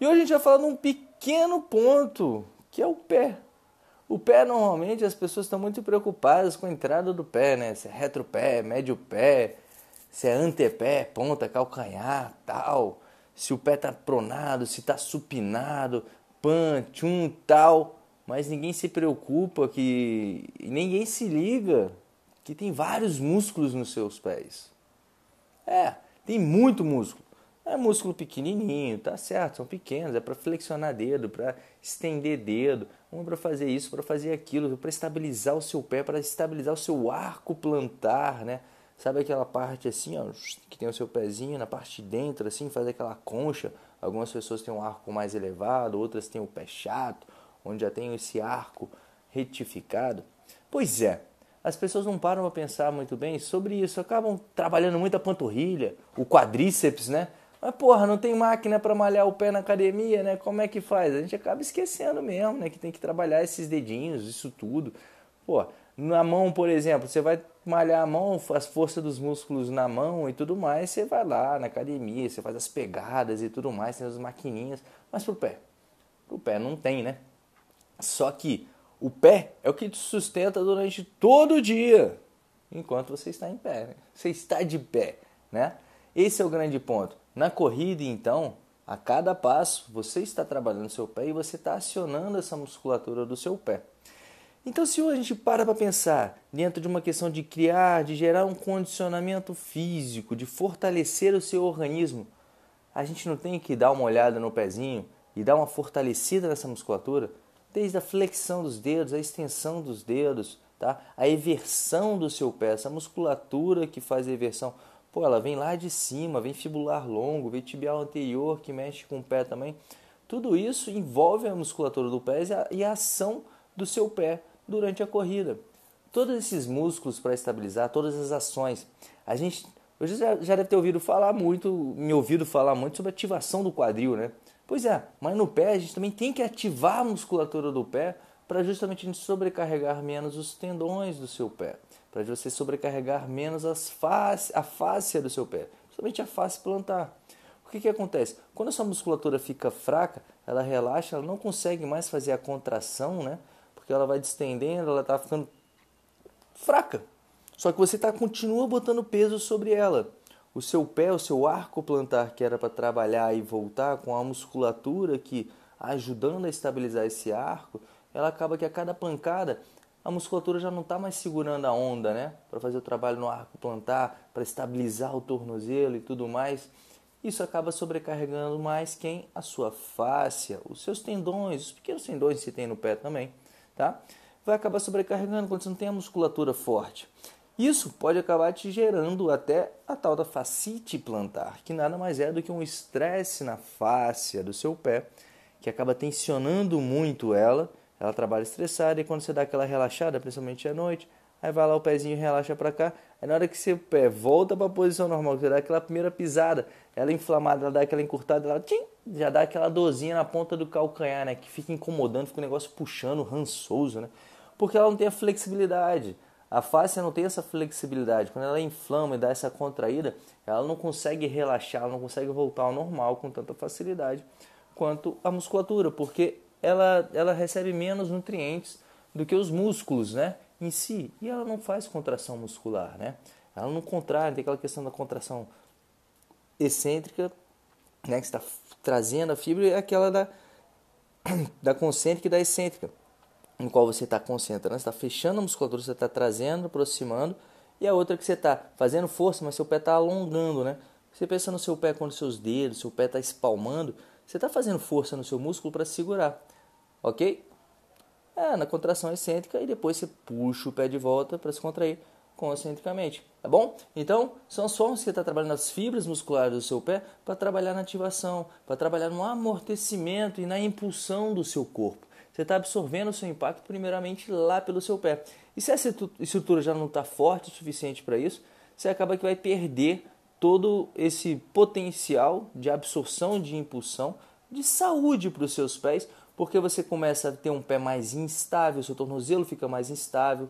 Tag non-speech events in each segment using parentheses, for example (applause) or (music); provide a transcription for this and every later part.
E hoje a gente vai falar de um pequeno ponto, que é o pé. O pé, normalmente, as pessoas estão muito preocupadas com a entrada do pé, né? Se é retropé, médio pé, se é antepé, ponta, calcanhar, tal. Se o pé tá pronado, se tá supinado, pan, tchum, tal. Mas ninguém se preocupa que... Ninguém se liga que tem vários músculos nos seus pés. É, tem muito músculo. É músculo pequenininho, tá certo, são pequenos, é para flexionar dedo, para estender dedo, um é para fazer isso, é para fazer aquilo, é para estabilizar o seu pé, para estabilizar o seu arco plantar, né? Sabe aquela parte assim, ó, que tem o seu pezinho na parte de dentro, assim, fazer aquela concha. Algumas pessoas têm um arco mais elevado, outras têm o pé chato, onde já tem esse arco retificado. Pois é, as pessoas não param a pensar muito bem sobre isso, acabam trabalhando muito a panturrilha, o quadríceps, né? Mas, porra, não tem máquina para malhar o pé na academia, né? Como é que faz? A gente acaba esquecendo mesmo, né? Que tem que trabalhar esses dedinhos, isso tudo. Pô, na mão, por exemplo, você vai malhar a mão, as forças dos músculos na mão e tudo mais, você vai lá na academia, você faz as pegadas e tudo mais, tem as maquininhas. Mas pro pé? Pro pé não tem, né? Só que o pé é o que te sustenta durante todo o dia, enquanto você está em pé. Né? Você está de pé, né? Esse é o grande ponto. Na corrida, então, a cada passo, você está trabalhando seu pé e você está acionando essa musculatura do seu pé. Então, se hoje a gente para para pensar dentro de uma questão de criar, de gerar um condicionamento físico, de fortalecer o seu organismo, a gente não tem que dar uma olhada no pezinho e dar uma fortalecida nessa musculatura, desde a flexão dos dedos, a extensão dos dedos, tá? a eversão do seu pé, essa musculatura que faz a eversão. Pô, ela vem lá de cima, vem fibular longo, vem tibial anterior, que mexe com o pé também. Tudo isso envolve a musculatura do pé e a ação do seu pé durante a corrida. Todos esses músculos para estabilizar, todas as ações. A gente hoje já, já deve ter ouvido falar muito, me ouvido falar muito sobre ativação do quadril, né? Pois é, mas no pé a gente também tem que ativar a musculatura do pé para justamente sobrecarregar menos os tendões do seu pé para você sobrecarregar menos as face, a face do seu pé, principalmente a face plantar. O que, que acontece? Quando a sua musculatura fica fraca, ela relaxa, ela não consegue mais fazer a contração, né? Porque ela vai distendendo, ela está ficando fraca. Só que você tá, continua botando peso sobre ela. O seu pé, o seu arco plantar que era para trabalhar e voltar com a musculatura que ajudando a estabilizar esse arco, ela acaba que a cada pancada a musculatura já não está mais segurando a onda, né? Para fazer o trabalho no arco plantar, para estabilizar o tornozelo e tudo mais. Isso acaba sobrecarregando mais quem? A sua fáscia, os seus tendões, os pequenos tendões que tem no pé também, tá? Vai acabar sobrecarregando quando você não tem a musculatura forte. Isso pode acabar te gerando até a tal da facite plantar, que nada mais é do que um estresse na fáscia do seu pé, que acaba tensionando muito ela ela trabalha estressada e quando você dá aquela relaxada, principalmente à noite, aí vai lá o pezinho relaxa para cá. Aí na hora que seu pé volta para a posição normal, que você dá aquela primeira pisada, ela é inflamada, ela dá aquela encurtada, ela tchim, já dá aquela dorzinha na ponta do calcanhar, né? Que fica incomodando, fica o um negócio puxando, rançoso, né? Porque ela não tem a flexibilidade. A face não tem essa flexibilidade. Quando ela inflama e dá essa contraída, ela não consegue relaxar, ela não consegue voltar ao normal com tanta facilidade quanto a musculatura, porque ela, ela recebe menos nutrientes do que os músculos, né? Em si. E ela não faz contração muscular, né? Ela não contrai, tem aquela questão da contração excêntrica, né? Que está trazendo a fibra e aquela da, (coughs) da concêntrica e da excêntrica, no qual você está concentrando, você está fechando a musculatura, você está trazendo, aproximando, e a outra que você está fazendo força, mas seu pé está alongando, né? Você pensa no seu pé quando seus dedos, seu pé está espalmando, você está fazendo força no seu músculo para segurar, ok? É, na contração excêntrica e depois você puxa o pé de volta para se contrair concentricamente, tá bom? Então, são as formas que você está trabalhando as fibras musculares do seu pé para trabalhar na ativação, para trabalhar no amortecimento e na impulsão do seu corpo. Você está absorvendo o seu impacto primeiramente lá pelo seu pé. E se essa estrutura já não está forte o suficiente para isso, você acaba que vai perder todo esse potencial de absorção de impulsão, de saúde para os seus pés, porque você começa a ter um pé mais instável, seu tornozelo fica mais instável,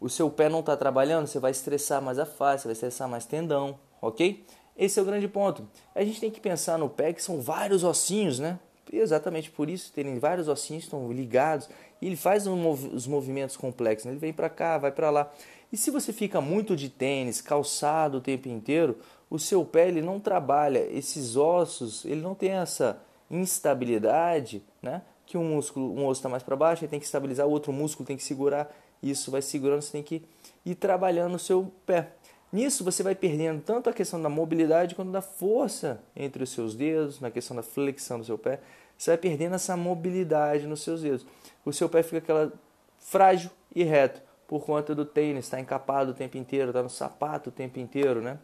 o seu pé não está trabalhando, você vai estressar mais a face, vai estressar mais tendão, ok? Esse é o grande ponto. A gente tem que pensar no pé que são vários ossinhos, né? Exatamente por isso terem vários ossinhos estão ligados e ele faz os movimentos complexos. Né? Ele vem para cá, vai para lá. E se você fica muito de tênis, calçado o tempo inteiro, o seu pé ele não trabalha, esses ossos, ele não tem essa instabilidade, né? Que um músculo, um osso está mais para baixo, ele tem que estabilizar, o outro músculo tem que segurar, isso vai segurando, você tem que ir trabalhando o seu pé. Nisso você vai perdendo tanto a questão da mobilidade quanto da força entre os seus dedos, na questão da flexão do seu pé. Você vai perdendo essa mobilidade nos seus dedos. O seu pé fica aquela frágil e reto por conta do tênis, está encapado o tempo inteiro, está no sapato o tempo inteiro, né?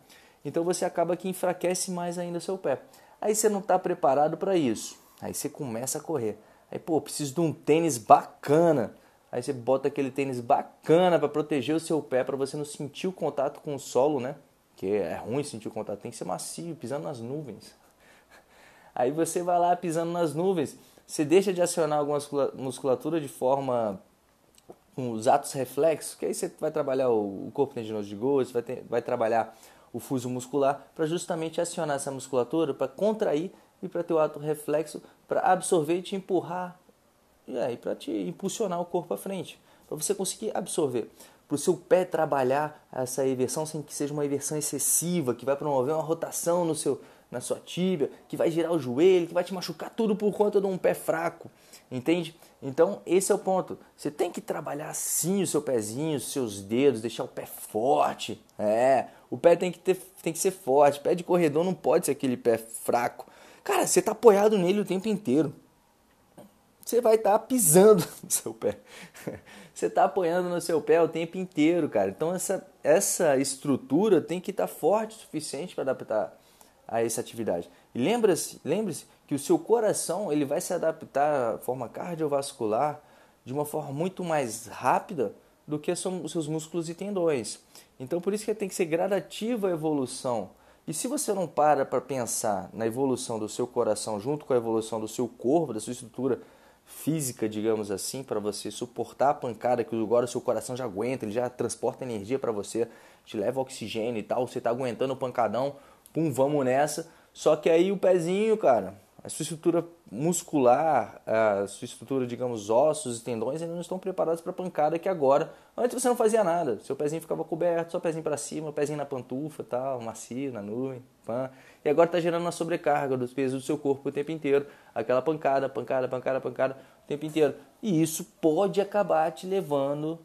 Então você acaba que enfraquece mais ainda seu pé. Aí você não está preparado para isso. Aí você começa a correr. Aí, pô, preciso de um tênis bacana. Aí você bota aquele tênis bacana para proteger o seu pé, para você não sentir o contato com o solo, né? Que é ruim sentir o contato, tem que ser macio, pisando nas nuvens. Aí você vai lá pisando nas nuvens, você deixa de acionar algumas musculatura de forma com os atos reflexos, que aí você vai trabalhar o corpo tendinoso de Golgi, vai, vai trabalhar o fuso muscular para justamente acionar essa musculatura para contrair e para ter o ato reflexo para absorver e te empurrar e aí para te impulsionar o corpo à frente, para você conseguir absorver, para o seu pé trabalhar essa inversão sem que seja uma inversão excessiva, que vai promover uma rotação no seu na sua tíbia, que vai girar o joelho, que vai te machucar tudo por conta de um pé fraco, entende? Então, esse é o ponto. Você tem que trabalhar sim o seu pezinho, os seus dedos, deixar o pé forte. É, o pé tem que, ter, tem que ser forte. Pé de corredor não pode ser aquele pé fraco. Cara, você tá apoiado nele o tempo inteiro. Você vai estar tá pisando (laughs) no seu pé. Você tá apoiando no seu pé o tempo inteiro, cara. Então, essa, essa estrutura tem que estar tá forte o suficiente para adaptar a essa atividade. E lembra-se, lembre-se que o seu coração ele vai se adaptar à forma cardiovascular de uma forma muito mais rápida do que os seus músculos e tendões. Então, por isso que tem que ser gradativa a evolução. E se você não para para pensar na evolução do seu coração junto com a evolução do seu corpo, da sua estrutura física, digamos assim, para você suportar a pancada que agora o seu coração já aguenta, ele já transporta energia para você, te leva oxigênio e tal, você está aguentando o pancadão, pum, vamos nessa. Só que aí o pezinho, cara, a sua estrutura muscular, a sua estrutura, digamos, ossos e tendões ainda não estão preparados para a pancada que agora. Antes você não fazia nada, seu pezinho ficava coberto, só pezinho para cima, pezinho na pantufa, tal, macio, na nuvem, pan. E agora está gerando uma sobrecarga dos pesos do seu corpo o tempo inteiro, aquela pancada, pancada, pancada, pancada, o tempo inteiro. E isso pode acabar te levando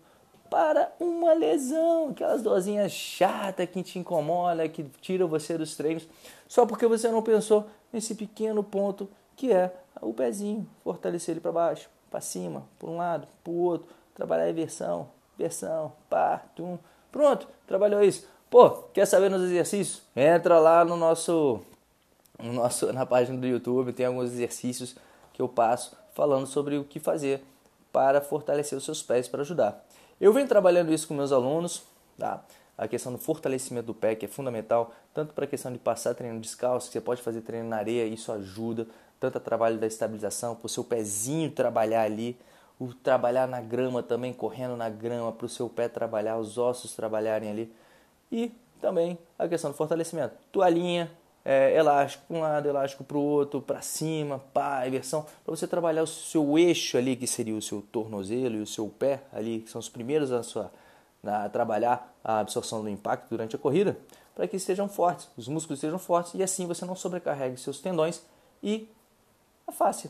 para uma lesão, aquelas dorzinhas chata que te incomoda, que tira você dos treinos, só porque você não pensou nesse pequeno ponto que é o pezinho, fortalecer ele para baixo, para cima, para um lado, para o outro, trabalhar a inversão, versão, pá, tum, pronto, trabalhou isso. Pô, quer saber nos exercícios? Entra lá no nosso, no nosso na página do YouTube, tem alguns exercícios que eu passo falando sobre o que fazer para fortalecer os seus pés para ajudar. Eu venho trabalhando isso com meus alunos, tá? A questão do fortalecimento do pé, que é fundamental, tanto para a questão de passar treino descalço, que você pode fazer treino na areia, isso ajuda, tanto a trabalho da estabilização, para o seu pezinho trabalhar ali, o trabalhar na grama também, correndo na grama, para o seu pé trabalhar, os ossos trabalharem ali. E também a questão do fortalecimento. Toalhinha, é, elástico para um lado, elástico para o outro, para cima, pá, inversão, para você trabalhar o seu eixo ali, que seria o seu tornozelo e o seu pé ali, que são os primeiros a, sua, a trabalhar a absorção do impacto durante a corrida, para que estejam fortes, os músculos estejam fortes e assim você não sobrecarregue seus tendões e a face,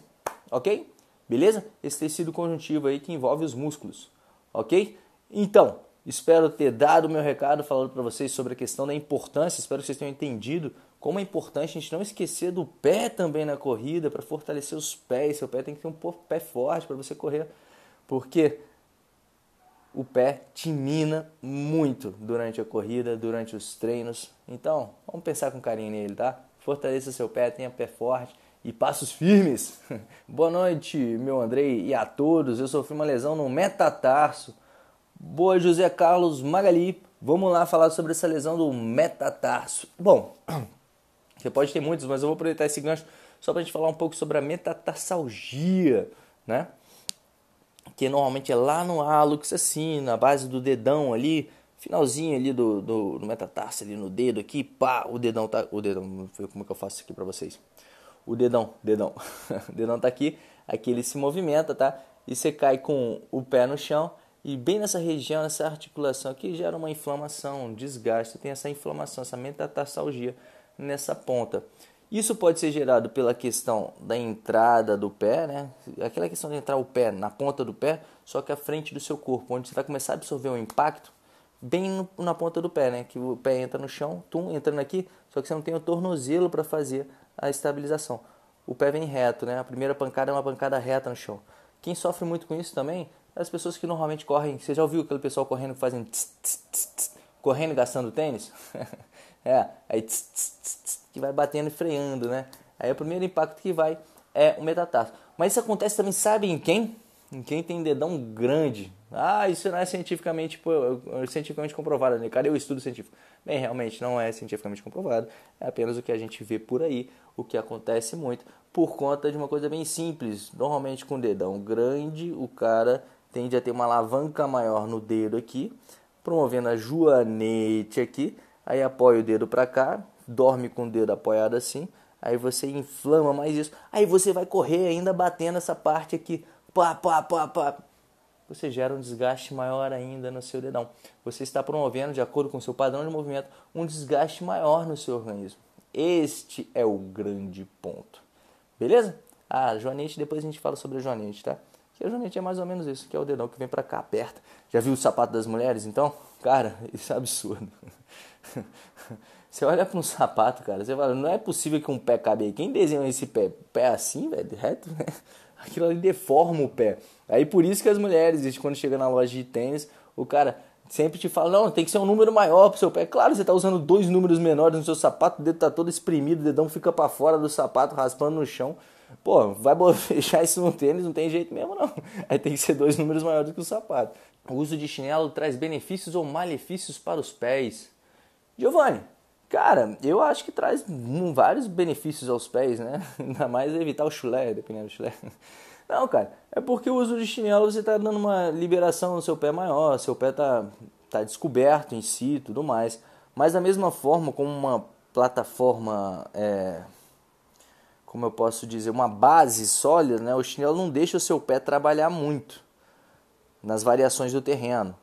ok? Beleza? Esse tecido conjuntivo aí que envolve os músculos, ok? Então, espero ter dado o meu recado falando para vocês sobre a questão da importância, espero que vocês tenham entendido como é importante a gente não esquecer do pé também na corrida para fortalecer os pés. Seu pé tem que ter um pé forte para você correr, porque o pé te mina muito durante a corrida, durante os treinos. Então, vamos pensar com carinho nele, tá? Fortaleça seu pé, tenha pé forte e passos firmes. (laughs) Boa noite, meu Andrei e a todos. Eu sofri uma lesão no metatarso. Boa, José Carlos Magali. Vamos lá falar sobre essa lesão do metatarso. Bom, (clears throat) Você pode ter muitos, mas eu vou aproveitar esse gancho só para a gente falar um pouco sobre a metatarsalgia, né? Que normalmente é lá no hálux, assim, na base do dedão ali, finalzinho ali do, do, do metatarso ali no dedo aqui, pá, o dedão tá, o dedão, como é que eu faço isso aqui para vocês? O dedão, dedão, (laughs) o dedão tá aqui, aqui ele se movimenta, tá? E você cai com o pé no chão e bem nessa região, nessa articulação aqui gera uma inflamação, um desgaste, tem essa inflamação, essa metatarsalgia nessa ponta. Isso pode ser gerado pela questão da entrada do pé, né? Aquela questão de entrar o pé na ponta do pé, só que à frente do seu corpo, onde você vai começar a absorver um impacto bem no, na ponta do pé, né? Que o pé entra no chão, tum, entrando aqui, só que você não tem o tornozelo para fazer a estabilização. O pé vem reto, né? A primeira pancada é uma pancada reta no chão. Quem sofre muito com isso também é as pessoas que normalmente correm. Você já ouviu aquele pessoal correndo fazendo tss, tss, tss, correndo gastando tênis? (laughs) É, aí tss, tss, tss, que vai batendo e freando, né? Aí o primeiro impacto que vai é o metatarso. Mas isso acontece também, sabe em quem? Em quem tem dedão grande. Ah, isso não é cientificamente, cientificamente comprovado, né? Cadê o estudo científico? Bem, realmente não é cientificamente comprovado, é apenas o que a gente vê por aí, o que acontece muito, por conta de uma coisa bem simples. Normalmente com o dedão grande, o cara tende a ter uma alavanca maior no dedo aqui, promovendo a joanete aqui, aí apoia o dedo para cá, dorme com o dedo apoiado assim, aí você inflama mais isso, aí você vai correr ainda batendo essa parte aqui, pá, pá, pá, pá. Você gera um desgaste maior ainda no seu dedão. Você está promovendo, de acordo com o seu padrão de movimento, um desgaste maior no seu organismo. Este é o grande ponto. Beleza? Ah, joanete, depois a gente fala sobre a joanete, tá? Que a joanete é mais ou menos isso, que é o dedão que vem para cá, aperta. Já viu o sapato das mulheres, então? Cara, (laughs) isso é absurdo. (laughs) Você olha para um sapato, cara, você fala, não é possível que um pé cabe aí. Quem desenhou esse pé? Pé assim, velho, reto, né? (laughs) Aquilo ali deforma o pé. Aí por isso que as mulheres, quando chega na loja de tênis, o cara sempre te fala, não, tem que ser um número maior pro seu pé. Claro, você tá usando dois números menores no seu sapato, o dedo tá todo espremido, o dedão fica para fora do sapato, raspando no chão. Pô, vai (laughs) fechar isso no tênis, não tem jeito mesmo não. Aí tem que ser dois números maiores que o sapato. O uso de chinelo traz benefícios ou malefícios para os pés? Giovanni, cara, eu acho que traz vários benefícios aos pés, né? (laughs) Ainda mais evitar o chulé, dependendo do chulé. (laughs) Não, cara, é porque o uso de chinelo você está dando uma liberação no seu pé maior, seu pé tá, tá descoberto em si e tudo mais. Mas da mesma forma, como uma plataforma, é, como eu posso dizer, uma base sólida, né, o chinelo não deixa o seu pé trabalhar muito nas variações do terreno.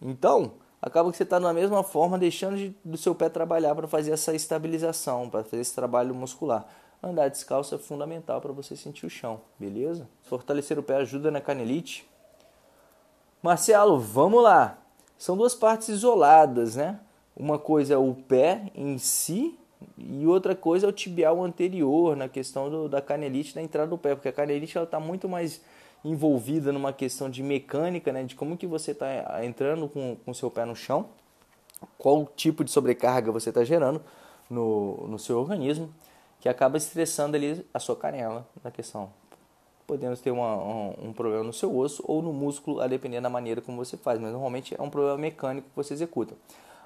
Então, acaba que você está na mesma forma deixando de, do seu pé trabalhar para fazer essa estabilização, para fazer esse trabalho muscular. Andar descalço é fundamental para você sentir o chão, beleza? Fortalecer o pé ajuda na canelite. Marcelo, vamos lá. São duas partes isoladas, né? Uma coisa é o pé em si e outra coisa é o tibial anterior na questão do, da canelite, da entrada do pé, porque a canelite ela está muito mais envolvida numa questão de mecânica, né, de como que você está eh, entrando com o seu pé no chão, qual tipo de sobrecarga você está gerando no, no seu organismo, que acaba estressando ali a sua canela na questão. Podendo ter uma, um, um, problema no seu osso ou no músculo, a depender da maneira como você faz, mas normalmente é um problema mecânico que você executa.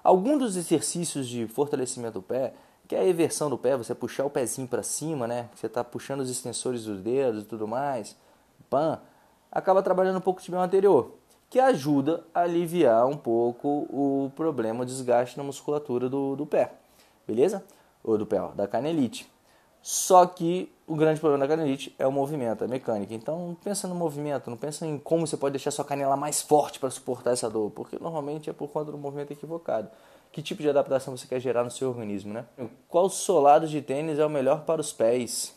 Alguns dos exercícios de fortalecimento do pé, que é a inversão do pé, você puxar o pezinho para cima, né? Você está puxando os extensores dos dedos e tudo mais acaba trabalhando um pouco o tibial anterior, que ajuda a aliviar um pouco o problema, de desgaste na musculatura do, do pé, beleza? Ou do pé, ó, da canelite. Só que o grande problema da canelite é o movimento, a mecânica. Então, pensa no movimento, não pensa em como você pode deixar sua canela mais forte para suportar essa dor, porque normalmente é por conta do movimento equivocado. Que tipo de adaptação você quer gerar no seu organismo, né? Qual solado de tênis é o melhor para os pés?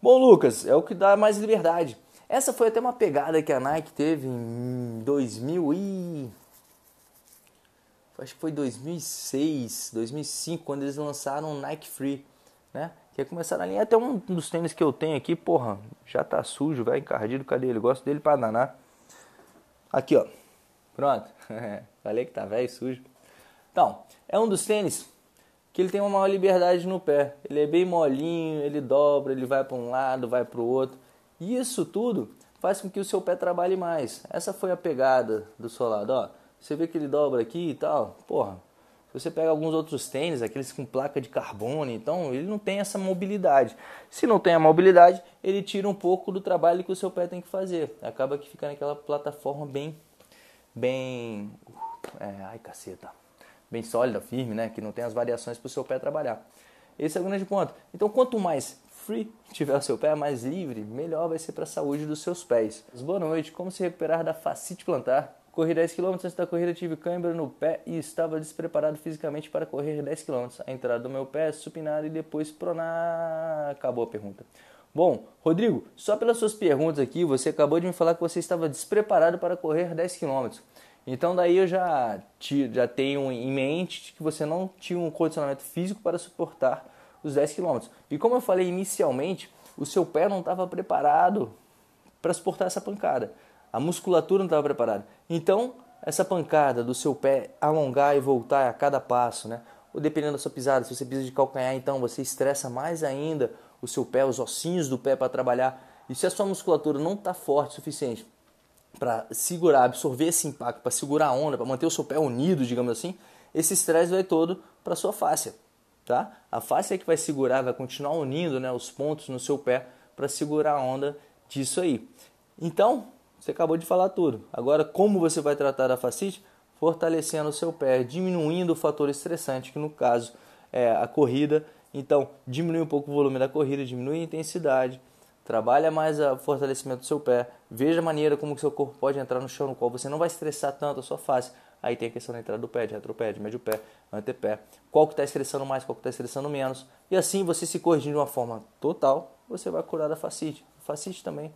Bom, Lucas, é o que dá mais liberdade. Essa foi até uma pegada que a Nike teve em 2000 e acho que foi 2006, 2005, quando eles lançaram o Nike Free, né? Que começaram a linha até um dos tênis que eu tenho aqui, porra, já tá sujo, vai encardido, cadê ele? Gosto dele para danar. Aqui, ó. Pronto. (laughs) Falei que tá velho, sujo. Então, é um dos tênis que ele tem uma maior liberdade no pé. Ele é bem molinho, ele dobra, ele vai para um lado, vai para o outro. E isso tudo faz com que o seu pé trabalhe mais. Essa foi a pegada do solado, ó. Você vê que ele dobra aqui e tal. Porra, se você pega alguns outros tênis, aqueles com placa de carbono, então ele não tem essa mobilidade. Se não tem a mobilidade, ele tira um pouco do trabalho que o seu pé tem que fazer. Acaba que fica naquela plataforma bem, bem, é, ai caceta, bem sólida, firme, né? Que não tem as variações para o seu pé trabalhar. Esse é o grande ponto. Então, quanto mais free (laughs) tiver o seu pé mais livre, melhor vai ser para a saúde dos seus pés. Mas boa noite, como se recuperar da facite plantar? Corri 10km antes da corrida, tive cãibra no pé e estava despreparado fisicamente para correr 10km. A entrada do meu pé é supinar e depois pronar. Acabou a pergunta. Bom, Rodrigo, só pelas suas perguntas aqui, você acabou de me falar que você estava despreparado para correr 10km. Então daí eu já, te, já tenho em mente que você não tinha um condicionamento físico para suportar os 10 km. E como eu falei inicialmente, o seu pé não estava preparado para suportar essa pancada. A musculatura não estava preparada. Então, essa pancada do seu pé alongar e voltar a cada passo, né? Ou dependendo da sua pisada, se você pisa de calcanhar, então você estressa mais ainda o seu pé, os ossinhos do pé para trabalhar. E se a sua musculatura não está forte o suficiente para segurar, absorver esse impacto, para segurar a onda, para manter o seu pé unido, digamos assim, esse estresse vai todo para sua face tá? A face é que vai segurar, vai continuar unindo né, os pontos no seu pé para segurar a onda disso aí. Então, você acabou de falar tudo. Agora, como você vai tratar a fascite Fortalecendo o seu pé, diminuindo o fator estressante, que no caso é a corrida. Então, diminui um pouco o volume da corrida, diminui a intensidade, trabalha mais o fortalecimento do seu pé, veja a maneira como que seu corpo pode entrar no chão, no qual você não vai estressar tanto a sua face, Aí tem a questão da entrada do pé, de retropé, de médio pé, antepé. Qual que está estressando mais, qual que está estressando menos. E assim você se corrigindo de uma forma total, você vai curar da facite. A facite também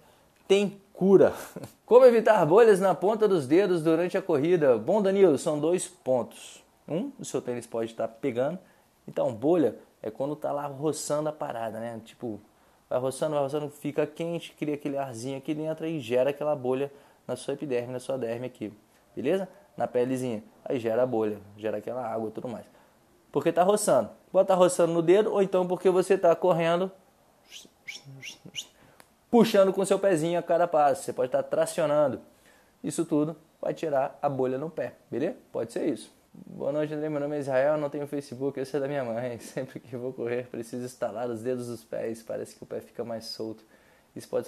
tem cura. (laughs) Como evitar bolhas na ponta dos dedos durante a corrida? Bom, Danilo, são dois pontos. Um, o seu tênis pode estar tá pegando. Então, bolha é quando tá lá roçando a parada, né? Tipo, vai roçando, vai roçando, fica quente, cria aquele arzinho aqui dentro e gera aquela bolha na sua epiderme, na sua derme aqui. Beleza? na pelezinha. Aí gera bolha, gera aquela água e tudo mais. Porque tá roçando. Pode tá roçando no dedo ou então porque você tá correndo, puxando com seu pezinho a cada passo. Você pode estar tá tracionando. Isso tudo vai tirar a bolha no pé, beleza? Pode ser isso. Boa noite, André. Meu nome é Israel, não tenho Facebook, esse é da minha mãe. (laughs) Sempre que vou correr, preciso estalar os dedos dos pés. Parece que o pé fica mais solto. Isso pode,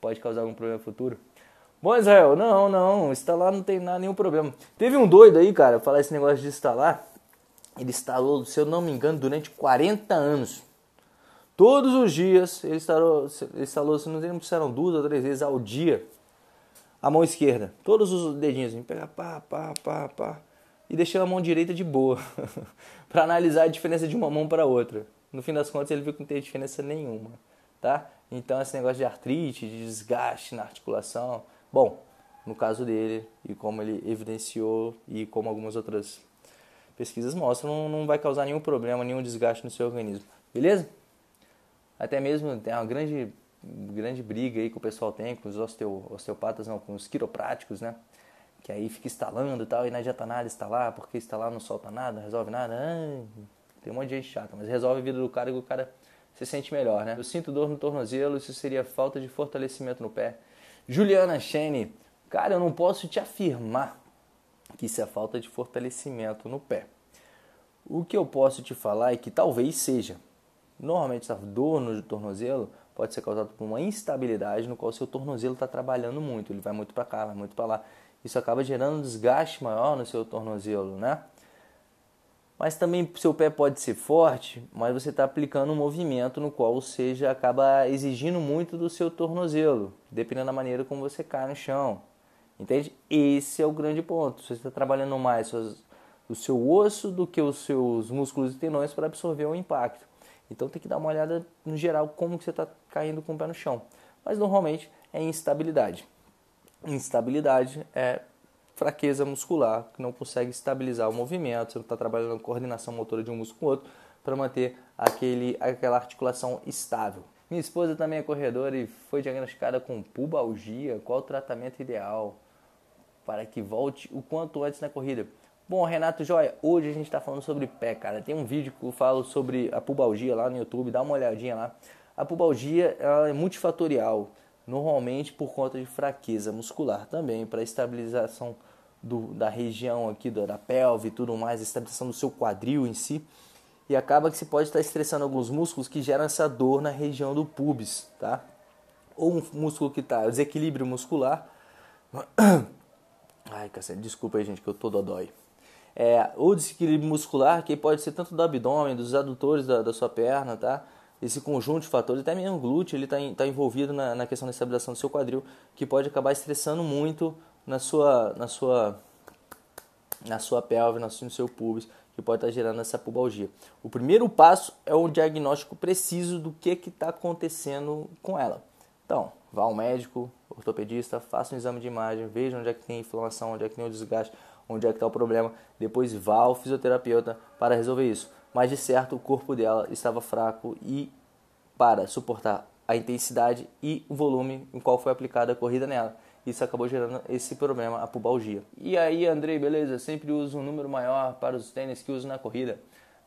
pode causar algum problema futuro? Bom, Israel, não, não, instalar não tem nada, nenhum problema. Teve um doido aí, cara, falar esse negócio de instalar. Ele instalou, se eu não me engano, durante 40 anos. Todos os dias ele instalou, ele instalou se não me engano, duas ou três vezes ao dia a mão esquerda. Todos os dedinhos, assim, pegar pá, pá, pá, pá. E deixando a mão direita de boa, (laughs) para analisar a diferença de uma mão para outra. No fim das contas, ele viu que não tem diferença nenhuma, tá? Então, esse negócio de artrite, de desgaste na articulação, Bom, no caso dele e como ele evidenciou e como algumas outras pesquisas mostram, não vai causar nenhum problema, nenhum desgaste no seu organismo, beleza? Até mesmo tem uma grande, grande briga aí que o pessoal tem com os osteopatas, não, com os quiropráticos, né? Que aí fica instalando e tal, e não adianta nada instalar, porque instalar não solta nada, não resolve nada. Ah, tem um monte de gente chata, mas resolve a vida do cara e o cara se sente melhor, né? Eu sinto dor no tornozelo, isso seria falta de fortalecimento no pé Juliana Shane, cara, eu não posso te afirmar que isso é falta de fortalecimento no pé. O que eu posso te falar é que talvez seja. Normalmente essa dor no tornozelo pode ser causada por uma instabilidade no qual seu tornozelo está trabalhando muito, ele vai muito para cá, vai muito para lá. Isso acaba gerando um desgaste maior no seu tornozelo, né? Mas também seu pé pode ser forte, mas você está aplicando um movimento no qual seja acaba exigindo muito do seu tornozelo, dependendo da maneira como você cai no chão. Entende? Esse é o grande ponto. Você está trabalhando mais suas, o seu osso do que os seus músculos e tendões para absorver o impacto. Então tem que dar uma olhada no geral como que você está caindo com o pé no chão. Mas normalmente é instabilidade. Instabilidade é fraqueza muscular, que não consegue estabilizar o movimento, você não está trabalhando a coordenação motora de um músculo com o outro para manter aquele, aquela articulação estável. Minha esposa também é corredora e foi diagnosticada com pubalgia. Qual o tratamento ideal para que volte o quanto antes na corrida? Bom, Renato Joia, hoje a gente está falando sobre pé, cara. Tem um vídeo que eu falo sobre a pubalgia lá no YouTube, dá uma olhadinha lá. A pubalgia ela é multifatorial, normalmente por conta de fraqueza muscular também, para estabilização do, da região aqui da, pelve e tudo mais, a estabilização do seu quadril em si. E acaba que você pode estar estressando alguns músculos que geram essa dor na região do pubis, tá? Ou um músculo que está desequilíbrio muscular. (coughs) Ai, cacete, desculpa aí, gente, que eu tô dói. É, ou desequilíbrio muscular, que pode ser tanto do abdômen, dos adutores da, da sua perna, tá? esse conjunto de fatores, até mesmo glúteo, ele está tá envolvido na, na, questão da estabilização do seu quadril, que pode acabar estressando muito na sua, na sua, na sua pelve, no seu pubis, que pode estar gerando essa pubalgia. O primeiro passo é um diagnóstico preciso do que está acontecendo com ela. Então, vá ao médico, ortopedista, faça um exame de imagem, veja onde é que tem inflamação, onde é que tem o desgaste, onde é que está o problema. Depois vá ao fisioterapeuta para resolver isso. Mas de certo o corpo dela estava fraco e para suportar a intensidade e o volume em qual foi aplicada a corrida nela. Isso acabou gerando esse problema, a pubalgia. E aí, Andrei, beleza? Sempre uso um número maior para os tênis que uso na corrida.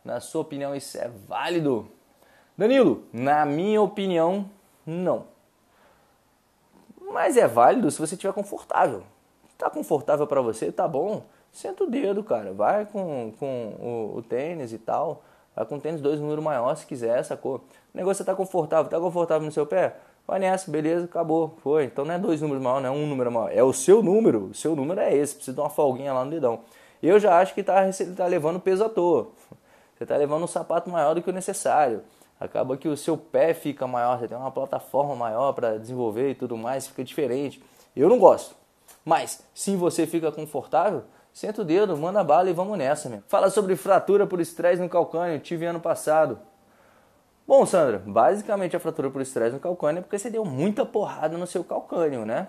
Na sua opinião, isso é válido? Danilo, na minha opinião, não. Mas é válido se você estiver confortável. Tá confortável para você, tá bom. Senta o dedo, cara. Vai com, com o, o tênis e tal. Vai com o tênis dois número maior se quiser, sacou? O negócio é tá confortável. Tá confortável no seu pé? vai nessa, beleza, acabou, foi. Então não é dois números maiores, não é um número maior, é o seu número, o seu número é esse, precisa de uma folguinha lá no dedão. Eu já acho que está tá levando peso à toa, você está levando um sapato maior do que o necessário. Acaba que o seu pé fica maior, você tem uma plataforma maior para desenvolver e tudo mais, fica diferente. Eu não gosto. Mas se você fica confortável, senta o dedo, manda bala e vamos nessa, mesmo. Fala sobre fratura por estresse no calcânio, tive ano passado. Bom, Sandra, basicamente a fratura por estresse no calcânio é porque você deu muita porrada no seu calcânio, né?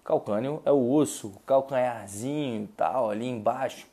O calcânio é o osso, o calcanharzinho e tal, ali embaixo.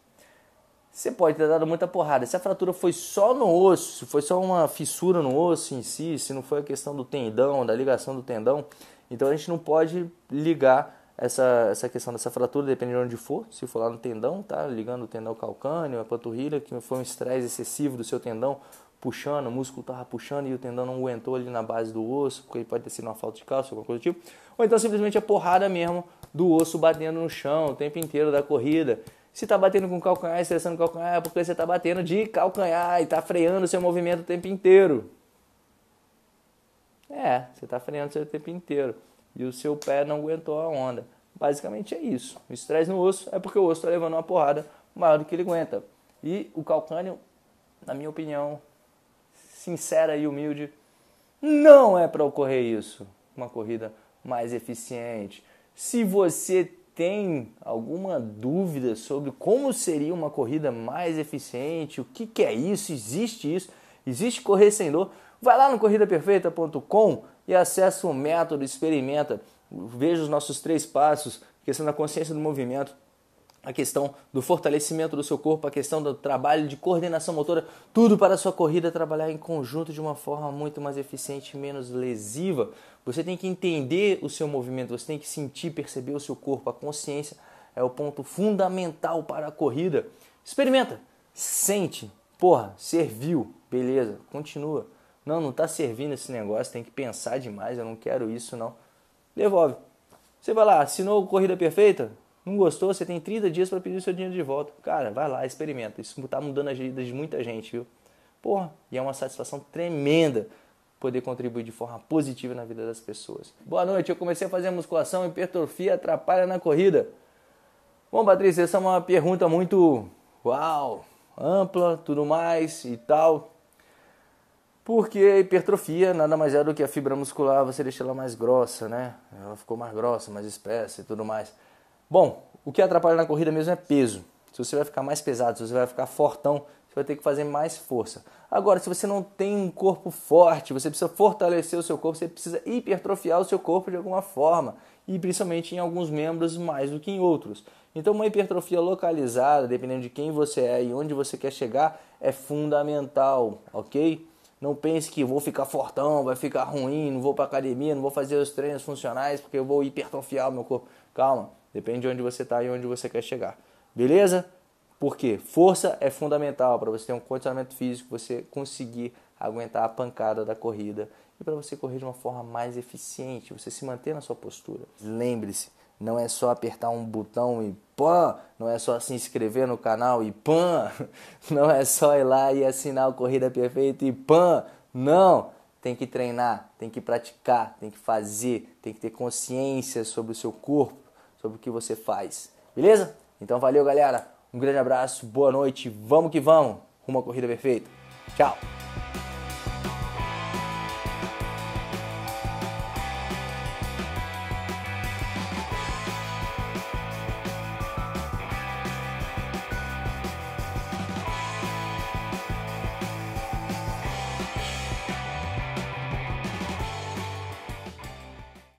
Você pode ter dado muita porrada. Se a fratura foi só no osso, se foi só uma fissura no osso em si, se não foi a questão do tendão, da ligação do tendão, então a gente não pode ligar essa, essa questão dessa fratura, dependendo de onde for, se for lá no tendão, tá? Ligando o tendão calcâneo, a panturrilha, que foi um estresse excessivo do seu tendão, puxando, o músculo estava puxando e o tendão não aguentou ali na base do osso, porque pode ter sido uma falta de cálcio, alguma coisa do tipo. Ou então simplesmente a é porrada mesmo do osso batendo no chão o tempo inteiro da corrida. Se está batendo com calcanhar, estressando calcanhar, é porque você está batendo de calcanhar e está freando o seu movimento o tempo inteiro. É, você está freando o seu tempo inteiro. E o seu pé não aguentou a onda. Basicamente é isso. O estresse no osso é porque o osso está levando uma porrada maior do que ele aguenta. E o calcânio, na minha opinião, sincera e humilde, não é para ocorrer isso. Uma corrida mais eficiente. Se você tem alguma dúvida sobre como seria uma corrida mais eficiente, o que, que é isso, existe isso, existe correr sem dor, vai lá no corridaperfeita.com e acessa o método, experimenta, veja os nossos três passos, questão da consciência do movimento, a questão do fortalecimento do seu corpo, a questão do trabalho de coordenação motora, tudo para a sua corrida trabalhar em conjunto de uma forma muito mais eficiente, menos lesiva. Você tem que entender o seu movimento, você tem que sentir, perceber o seu corpo, a consciência é o ponto fundamental para a corrida. Experimenta, sente, porra, serviu, beleza, continua. Não, não está servindo esse negócio, tem que pensar demais, eu não quero isso não. Devolve. Você vai lá, assinou a corrida perfeita? Não gostou? Você tem 30 dias para pedir o seu dinheiro de volta. Cara, vai lá, experimenta. Isso está mudando as vidas de muita gente, viu? Porra, e é uma satisfação tremenda poder contribuir de forma positiva na vida das pessoas. Boa noite, eu comecei a fazer musculação, hipertrofia atrapalha na corrida. Bom, Patrícia, essa é uma pergunta muito uau, ampla, tudo mais e tal. Porque a hipertrofia nada mais é do que a fibra muscular, você deixa ela mais grossa, né? Ela ficou mais grossa, mais espessa e tudo mais. Bom, o que atrapalha na corrida mesmo é peso. Se você vai ficar mais pesado, se você vai ficar fortão, você vai ter que fazer mais força. Agora, se você não tem um corpo forte, você precisa fortalecer o seu corpo, você precisa hipertrofiar o seu corpo de alguma forma, e principalmente em alguns membros mais do que em outros. Então, uma hipertrofia localizada, dependendo de quem você é e onde você quer chegar, é fundamental, ok? Não pense que vou ficar fortão, vai ficar ruim, não vou para academia, não vou fazer os treinos funcionais porque eu vou hipertrofiar o meu corpo. Calma Depende de onde você está e onde você quer chegar. Beleza? Porque força é fundamental para você ter um condicionamento físico, você conseguir aguentar a pancada da corrida e para você correr de uma forma mais eficiente, você se manter na sua postura. Lembre-se, não é só apertar um botão e pã, não é só se inscrever no canal e pã, (laughs) não é só ir lá e assinar o Corrida Perfeita e pã, não! Tem que treinar, tem que praticar, tem que fazer, tem que ter consciência sobre o seu corpo, sobre o que você faz. Beleza? Então valeu, galera. Um grande abraço, boa noite, vamos que vamos. Uma corrida perfeita. Tchau.